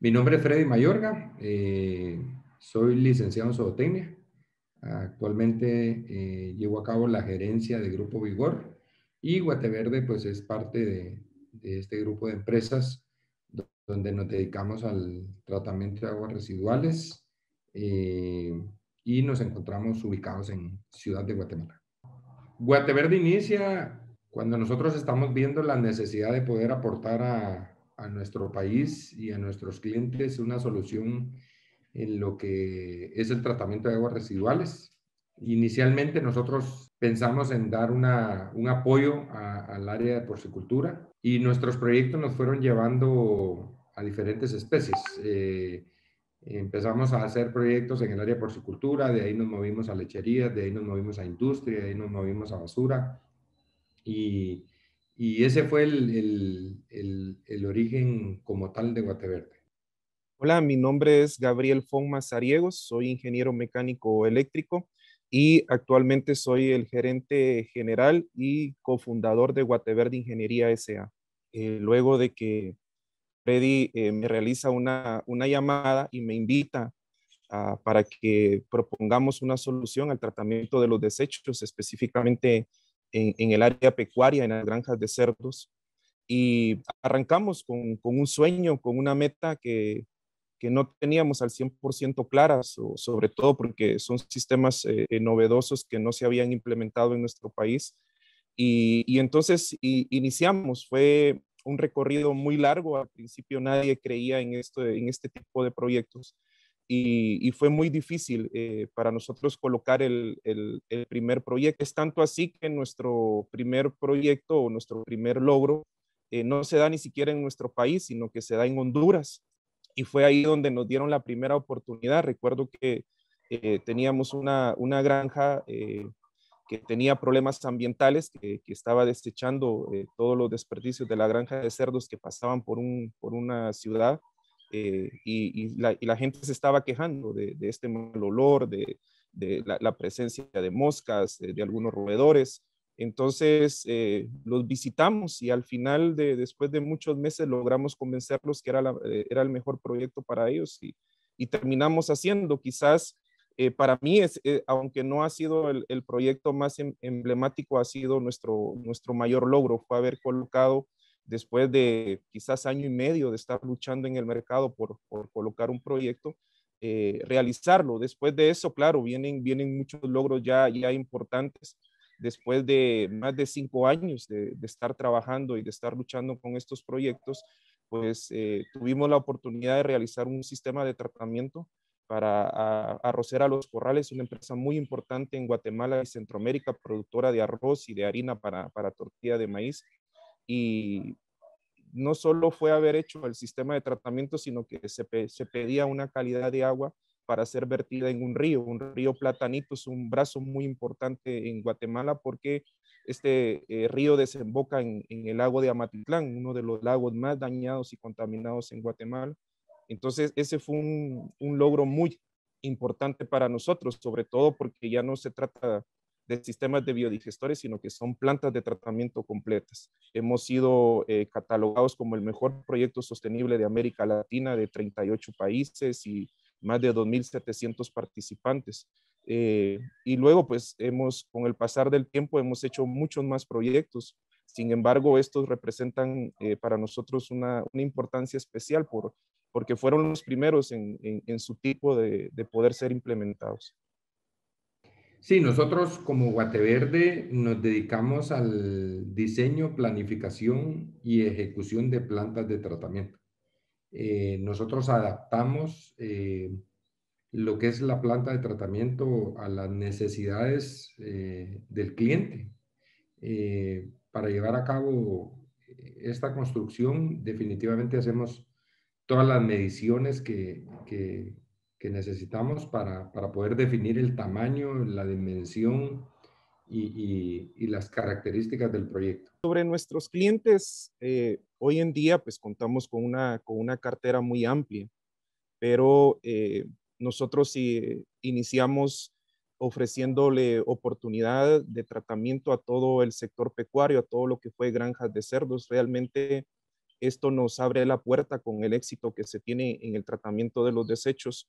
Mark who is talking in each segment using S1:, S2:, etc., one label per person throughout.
S1: Mi nombre es Freddy Mayorga, eh, soy licenciado en zootecnia. Actualmente eh, llevo a cabo la gerencia de Grupo Vigor y Guateverde pues es parte de, este grupo de empresas donde nos dedicamos al tratamiento de aguas residuales eh, y nos encontramos ubicados en Ciudad de Guatemala. Guateverde inicia cuando nosotros estamos viendo la necesidad de poder aportar a, a nuestro país y a nuestros clientes una solución en lo que es el tratamiento de aguas residuales. Inicialmente nosotros pensamos en dar una, un apoyo al área de porcicultura y nuestros proyectos nos fueron llevando a diferentes especies. Eh, empezamos a hacer proyectos en el área de porcicultura, de ahí nos movimos a lechería, de ahí nos movimos a industria, de ahí nos movimos a basura y y ese fue
S2: el, el, el, origen como tal de Guateverde. Hola, mi nombre es Gabriel Fonma Mazariegos, soy ingeniero mecánico eléctrico y actualmente soy el gerente general y cofundador de Guateverde Ingeniería SA. Eh, luego de que Freddy eh, me realiza una, una, llamada y me invita para que propongamos una solución al tratamiento de los desechos, específicamente en, el área pecuaria, en las granjas de cerdos. Y arrancamos con, con un sueño, con una meta que, que no teníamos al 100% claras, sobre todo porque son sistemas eh, eh, novedosos que no se habían implementado en nuestro país. Y, y entonces iniciamos, fue un recorrido muy largo, al principio nadie creía en, esto, en este tipo de proyectos, y, fue muy difícil eh, para nosotros colocar el, primer proyecto. Es tanto así que nuestro primer proyecto o nuestro primer logro eh, no se da ni siquiera en nuestro país, sino que se da en Honduras. Y fue ahí donde nos dieron la primera oportunidad. Recuerdo que eh, teníamos una, granja que tenía problemas ambientales, que, estaba desechando todos los desperdicios de la granja de cerdos que pasaban por, por una ciudad. Eh, y, la, gente se estaba quejando de, este mal olor, de, la, presencia de moscas, de, algunos roedores. Entonces eh, los visitamos y al final, después de muchos meses, logramos convencerlos que era, eh, era el mejor proyecto para ellos y, terminamos haciendo. Quizás para mí, es, aunque no ha sido el, proyecto más em, emblemático, ha sido nuestro, nuestro mayor logro, fue haber colocado después de quizás año y medio de estar luchando en el mercado por, colocar un proyecto, eh, realizarlo. Después de eso, claro, vienen, vienen muchos logros ya, ya importantes después de más de cinco años de, estar trabajando y de estar luchando con estos proyectos, pues eh, tuvimos la oportunidad de realizar un sistema de tratamiento para arrocer a, Los Corrales, una empresa muy importante en Guatemala y Centroamérica, productora de arroz y de harina para, para tortilla de maíz y no solo fue haber hecho el sistema de tratamiento, sino que se, pedía una calidad de agua para ser vertida en un río, un río Platanito es un brazo muy importante en Guatemala porque este eh, río desemboca en, el lago de Amatitlán, uno de los lagos más dañados y contaminados en Guatemala. Entonces, ese fue un, un logro muy importante para nosotros, sobre todo porque ya no se trata de sistemas de biodigestores, sino que son plantas de tratamiento completas. Hemos sido eh, catalogados como el mejor proyecto sostenible de América Latina de 38 países y más de 2.700 participantes. Eh, y luego, pues hemos, con el pasar del tiempo, hemos hecho muchos más proyectos. Sin embargo, estos representan eh, para nosotros una, una, importancia especial por, porque fueron los primeros en, en, su tipo de, de poder ser implementados.
S1: Sí, nosotros como Guateverde nos dedicamos al diseño, planificación y ejecución de plantas de tratamiento. Eh, nosotros adaptamos eh, lo que es la planta de tratamiento a las necesidades eh, del cliente. para llevar a cabo esta construcción, definitivamente hacemos todas las mediciones que, que, que necesitamos para, para poder definir el tamaño, la dimensión y, y, las características del proyecto.
S2: Sobre nuestros clientes, eh, hoy en día pues contamos con una, con una cartera muy amplia, pero eh, nosotros iniciamos ofreciéndole oportunidad de tratamiento a todo el sector pecuario, a todo lo que fue granjas de cerdos. Realmente esto nos abre la puerta con el éxito que se tiene en el tratamiento de los desechos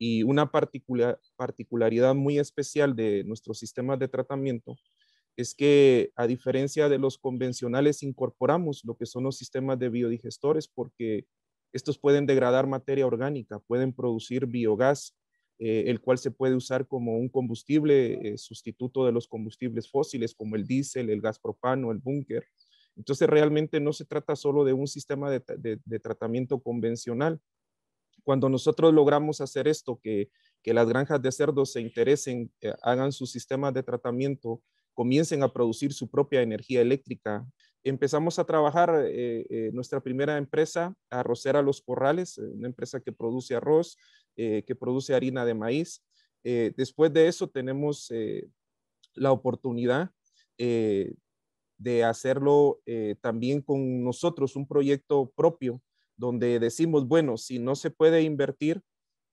S2: y una particularidad muy especial de nuestro sistema de tratamiento es que a diferencia de los convencionales incorporamos lo que son los sistemas de biodigestores porque estos pueden degradar materia orgánica, pueden producir biogás, eh, el cual se puede usar como un combustible eh, sustituto de los combustibles fósiles como el diésel, el gas propano, el búnker. Entonces realmente no se trata solo de un sistema de tratamiento convencional, cuando nosotros logramos hacer esto, que, que las granjas de cerdos se interesen, eh, hagan sus sistemas de tratamiento, comiencen a producir su propia energía eléctrica. Empezamos a trabajar eh, eh, nuestra primera empresa, Arrocera Los Corrales, una empresa que produce arroz, que produce harina de maíz. después de eso tenemos la oportunidad de hacerlo también con nosotros, un proyecto propio donde decimos, bueno, si no se puede invertir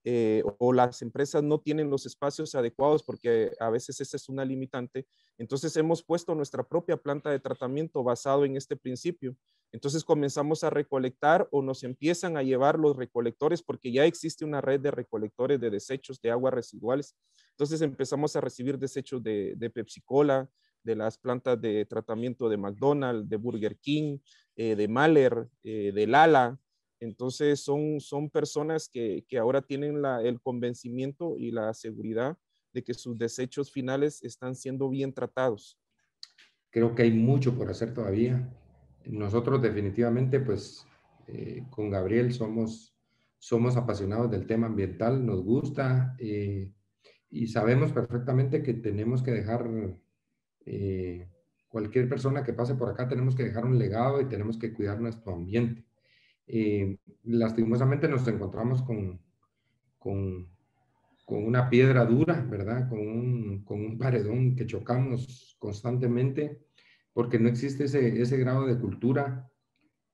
S2: eh, o, las empresas no tienen los espacios adecuados, porque a veces esa es una limitante, entonces hemos puesto nuestra propia planta de tratamiento basado en este principio. Entonces comenzamos a recolectar o nos empiezan a llevar los recolectores porque ya existe una red de recolectores de desechos de aguas residuales. Entonces empezamos a recibir desechos de, de Pepsi-Cola, de las plantas de tratamiento de McDonald's, de Burger King, eh, de Mahler, eh, de Lala, entonces son, personas que, ahora tienen el convencimiento y la seguridad de que sus desechos finales están siendo bien tratados.
S1: Creo que hay mucho por hacer todavía. Nosotros definitivamente, pues eh, con Gabriel somos, somos apasionados del tema ambiental, nos gusta eh, y sabemos perfectamente que tenemos que dejar, eh, cualquier persona que pase por acá, tenemos que dejar un legado y tenemos que cuidar nuestro ambiente. Eh, lastimosamente nos encontramos con, con, una piedra dura, ¿verdad? Con un, paredón que chocamos constantemente porque no existe ese, grado de cultura,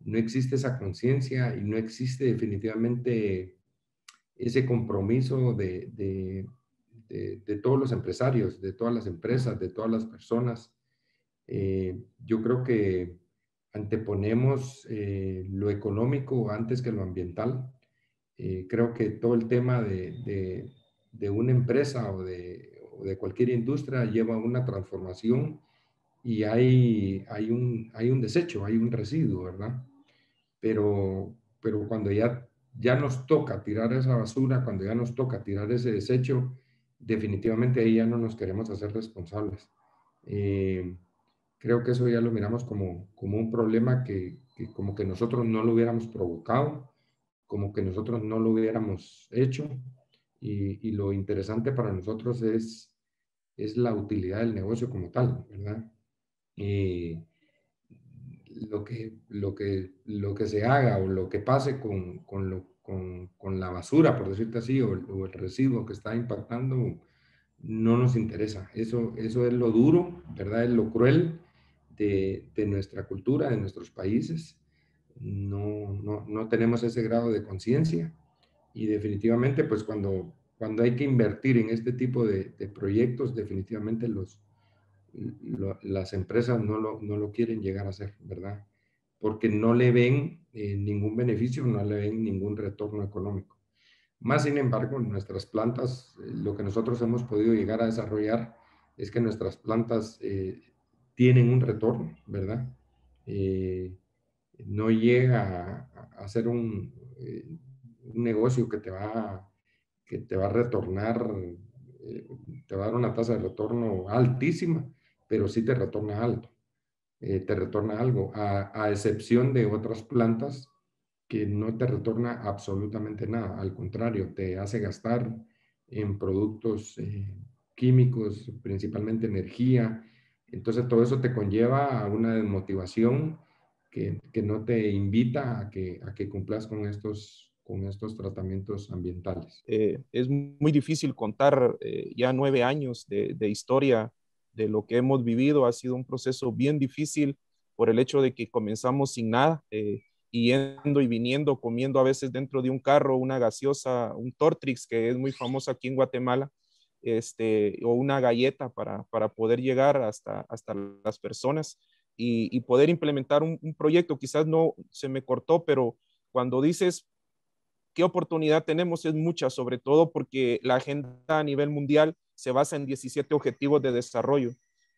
S1: no existe esa conciencia y no existe definitivamente ese compromiso de, de, todos los empresarios, de todas las empresas, de todas las personas. Eh, yo creo que anteponemos eh, lo económico antes que lo ambiental. Eh, creo que todo el tema de, de, una empresa o de, de, cualquier industria lleva una transformación y hay, hay, un, hay un desecho, hay un residuo, ¿verdad? Pero, pero cuando ya, ya nos toca tirar esa basura, cuando ya nos toca tirar ese desecho, definitivamente ahí ya no nos queremos hacer responsables. Eh, creo que eso ya lo miramos como, como un problema que, como que nosotros no lo hubiéramos provocado, como que nosotros no lo hubiéramos hecho. Y, y lo interesante para nosotros es, es la utilidad del negocio como tal, ¿verdad? Y lo, que, lo, que, lo que se haga o lo que pase con, con, lo, con, con la basura, por decirte así, o, el residuo que está impactando, no nos interesa. Eso, eso es lo duro, ¿verdad? Es lo cruel de, nuestra cultura, de nuestros países. No, no, no tenemos ese grado de conciencia y definitivamente pues cuando, cuando hay que invertir en este tipo de, proyectos, definitivamente los, las empresas no lo, no lo quieren llegar a hacer, ¿verdad? Porque no le ven eh, ningún beneficio, no le ven ningún retorno económico. Más sin embargo, nuestras plantas, eh, lo que nosotros hemos podido llegar a desarrollar es que nuestras plantas eh, tienen un retorno, ¿verdad? Eh, no llega a, ser eh, un, negocio que te va, que te va a retornar, eh, te va a dar una tasa de retorno altísima, pero sí te retorna alto, te retorna algo, a, excepción de otras plantas que no te retorna absolutamente nada, al contrario, te hace gastar en productos químicos, principalmente energía, entonces todo eso te conlleva a una desmotivación que,
S2: no te invita a que, a que cumplas con estos con estos tratamientos ambientales. Eh, es muy difícil contar eh, ya nueve años de, historia de lo que hemos vivido. Ha sido un proceso bien difícil por el hecho de que comenzamos sin nada, eh, yendo y viniendo, comiendo a veces dentro de un carro una gaseosa, un Tortrix, que es muy famoso aquí en Guatemala este, o una galleta para, poder llegar hasta, hasta las personas y, poder implementar un, proyecto. Quizás no se me cortó, pero cuando dices qué oportunidad tenemos es mucha, sobre todo porque la agenda a nivel mundial se basa en 17 objetivos de desarrollo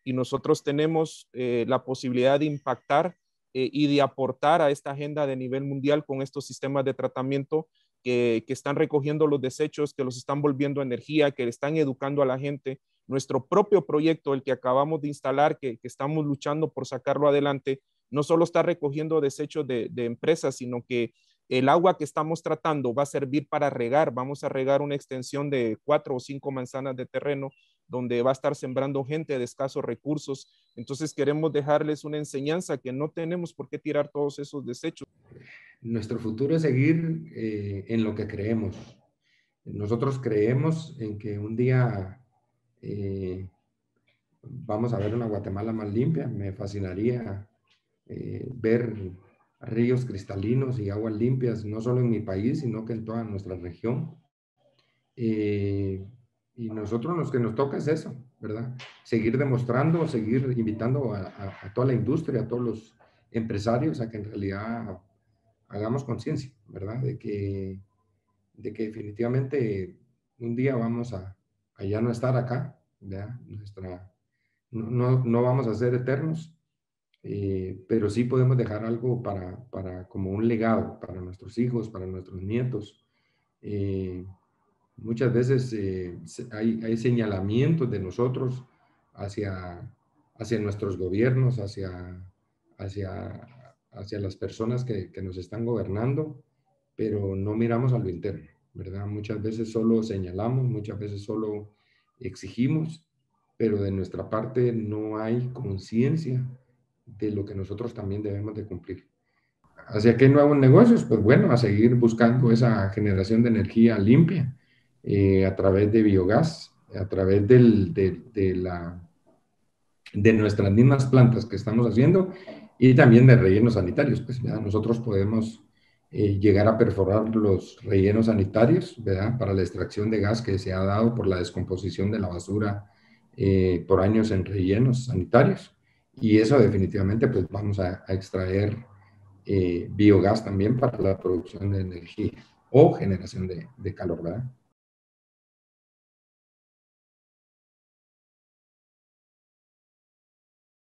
S2: y nosotros tenemos eh, la posibilidad de impactar eh, y de aportar a esta agenda de nivel mundial con estos sistemas de tratamiento que, están recogiendo los desechos, que los están volviendo energía, que están educando a la gente. Nuestro propio proyecto, el que acabamos de instalar, que, estamos luchando por sacarlo adelante, no solo está recogiendo desechos de, de, empresas, sino que el agua que estamos tratando va a servir para regar. Vamos a regar una extensión de cuatro o cinco manzanas de terreno donde va a estar sembrando gente de escasos recursos. Entonces queremos dejarles una enseñanza que no tenemos por qué tirar todos esos desechos.
S1: Nuestro futuro es seguir eh, en lo que creemos. Nosotros creemos en que un día eh, vamos a ver una Guatemala más limpia. Me fascinaría eh, ver ríos cristalinos y aguas limpias, no solo en mi país, sino que en toda nuestra región y nosotros los que nos toca es eso, ¿verdad? Seguir demostrando, seguir invitando a, toda la industria, a todos los empresarios a que en realidad hagamos conciencia, ¿verdad? De que, de que definitivamente un día vamos a, ya no estar acá, ¿verdad? Nuestra, no, no, vamos a ser eternos, eh, pero sí podemos dejar algo para, para, como un legado para nuestros hijos, para nuestros nietos. Eh, Muchas veces eh, hay, señalamientos de nosotros hacia, hacia nuestros gobiernos, hacia, hacia, las personas que, nos están gobernando, pero no miramos a lo interno, ¿verdad? Muchas veces solo señalamos, muchas veces solo exigimos, pero de nuestra parte no hay conciencia de lo que nosotros también debemos de cumplir. ¿Hacia qué nuevos negocios? Pues bueno, a seguir buscando esa generación de energía limpia, eh, a través de biogás, a través de, la, de nuestras mismas plantas que estamos haciendo y también de rellenos sanitarios. Pues nosotros podemos eh, llegar a perforar los rellenos sanitarios ¿verdad? para la extracción de gas que se ha dado por la descomposición de la basura eh, por años en rellenos sanitarios. Y eso definitivamente pues vamos a, extraer
S2: biogás también para la producción de energía o generación de, de calor, ¿verdad?